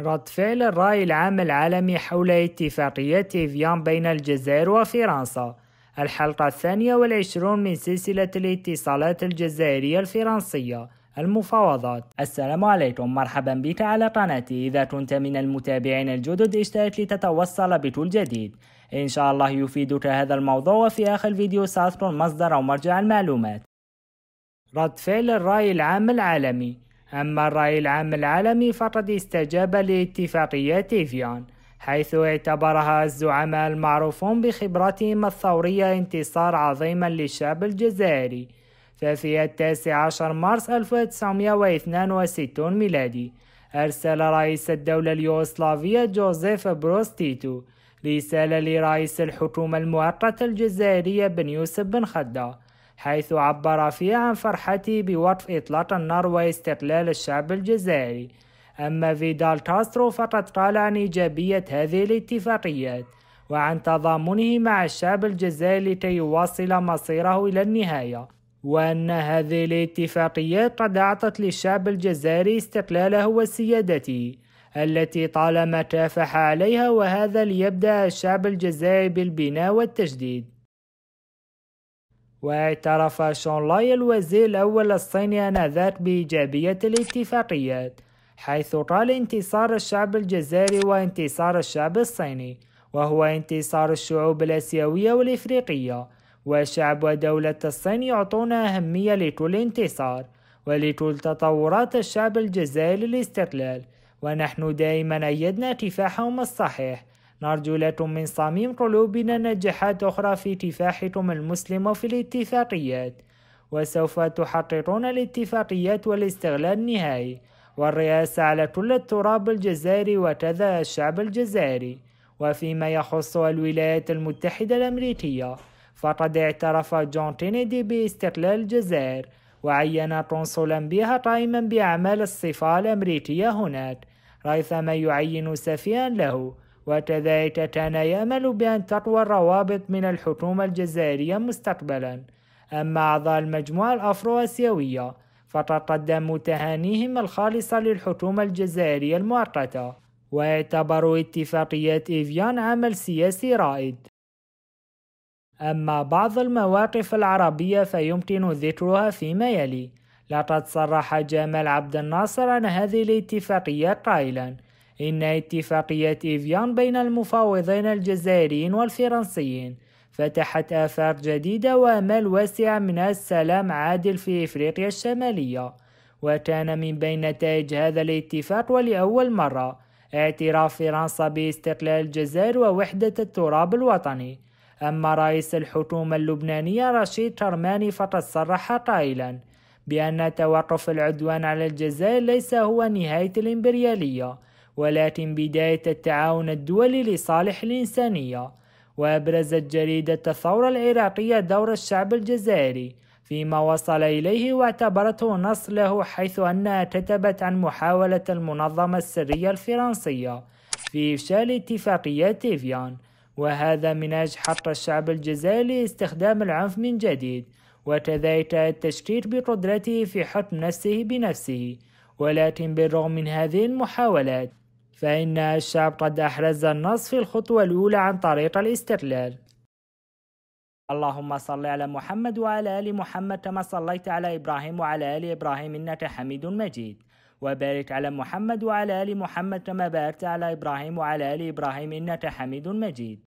رد فعل الرأي العام العالمي حول اتفاقية فيان بين الجزائر وفرنسا الحلقة الثانية والعشرون من سلسلة الاتصالات الجزائرية الفرنسية المفاوضات السلام عليكم مرحبا بك على قناتي إذا كنت من المتابعين الجدد اشترك لتتوصل بكل جديد إن شاء الله يفيدك هذا الموضوع وفي آخر الفيديو سأذكر مصدر مرجع المعلومات رد فعل الرأي العام العالمي أما الرأي العام العالمي فقد استجاب لاتفاقية إيفيان حيث اعتبرها الزعماء المعروفون بخبرتهم الثورية انتصار عظيما للشعب الجزائري ففي التاسع عشر مارس 1962 ميلادي أرسل رئيس الدولة اليوغوسلافية جوزيف بروستيتو رسالة لرئيس الحكومة المؤقتة الجزائرية بن يوسف بن خدا حيث عبر فيه عن فرحته بوقف إطلاق النار واستقلال الشعب الجزائري أما فيدال كاسترو فقد قال عن إيجابية هذه الاتفاقيات وعن تضامنه مع الشعب الجزائري لكي يواصل مصيره إلى النهاية وأن هذه الاتفاقيات قد أعطت للشعب الجزائري استقلاله وسيادته التي طالما كافح عليها وهذا ليبدأ الشعب الجزائري بالبناء والتجديد واعترف شون لاي الوزير الأول الصيني آنذاك بإيجابية الاتفاقيات حيث قال انتصار الشعب الجزائري وانتصار الشعب الصيني وهو انتصار الشعوب الآسيوية والإفريقية وشعب ودولة الصين يعطون أهمية لكل انتصار ولكل تطورات الشعب الجزائري للاستقلال ونحن دائما أيدنا كفاحهم الصحيح نرجو لكم من صميم قلوبنا نجاحات أخرى في كفاحكم المسلم وفي الاتفاقيات وسوف تحققون الاتفاقيات والاستغلال النهائي والرئاسة على كل التراب الجزائري وكذا الشعب الجزائري وفيما يخص الولايات المتحدة الأمريكية فقد اعترف جون كينيدي باستقلال الجزائر وعين قنصلا بها قائما بأعمال الصفاء الأمريكية هناك ريثما يعين سفيان له وكذلك كان يأمل بأن تقوى الروابط من الحكومة الجزائرية مستقبلا أما أعضاء المجموعة الأفرو آسيوية فتقدموا تهانيهم الخالصة للحكومة الجزائرية المؤقتة واعتبروا اتفاقيات إيفيان عمل سياسي رائد أما بعض المواقف العربية فيمكن ذكرها فيما يلي لقد صرح جمال عبد الناصر عن هذه الاتفاقية قائلاً إن اتفاقية إيفيان بين المفاوضين الجزائريين والفرنسيين فتحت آفاق جديدة وآمال واسعة من السلام عادل في إفريقيا الشمالية وكان من بين نتائج هذا الاتفاق ولأول مرة اعتراف فرنسا باستقلال الجزائر ووحدة التراب الوطني أما رئيس الحكومة اللبنانية رشيد كرماني فقد صرح قائلا بأن توقف العدوان على الجزائر ليس هو نهاية الإمبريالية ولكن بداية التعاون الدولي لصالح الإنسانية وأبرزت جريدة الثورة العراقية دور الشعب الجزائري فيما وصل إليه واعتبرته نص له حيث أنها كتبت عن محاولة المنظمة السرية الفرنسية في إفشال اتفاقية تيفيان وهذا من أجل حق الشعب الجزائري استخدام العنف من جديد وكذلك التشكيك بقدرته في حكم نفسه بنفسه ولكن بالرغم من هذه المحاولات فإن الشعب قد أحرز النص في الخطوة الأولى عن طريق الاستقلال اللهم صل على محمد وعلى آل محمد كما صليت على إبراهيم وعلى آل إبراهيم إنك حميد مجيد وبارك على محمد وعلى آل محمد كما باركت على إبراهيم وعلى آل إبراهيم إنك حميد مجيد